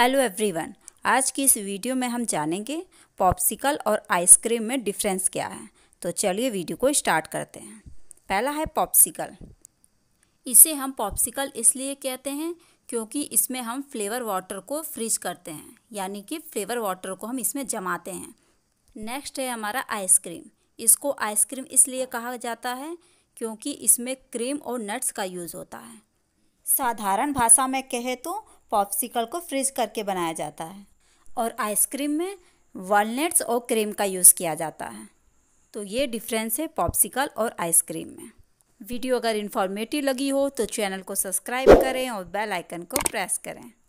hello everyone आज की इस वीडियो में हम जानेंगे पॉप्सिकल और आइसक्रीम में डिफरेंस क्या है तो चलिए वीडियो को स्टार्ट करते हैं पहला है पॉप्सिकल इसे हम पॉप्सिकल इसलिए कहते हैं क्योंकि इसमें हम फ्लेवर वाटर को फ्रीज करते हैं यानी कि फ्लेवर वाटर को हम इसमें जमाते हैं नेक्स्ट है हमारा आइसक्रीम इसको आइसक्रीम इसलिए कहा जाता है क्योंकि इसमें क्रीम और नट्स का यूज़ होता है साधारण भाषा में कहे तो पॉप्सिकल को फ्रीज करके बनाया जाता है और आइसक्रीम में वॉलनट्स और क्रीम का यूज़ किया जाता है तो ये डिफरेंस है पॉप्सिकल और आइसक्रीम में वीडियो अगर इन्फॉर्मेटिव लगी हो तो चैनल को सब्सक्राइब करें और बेल आइकन को प्रेस करें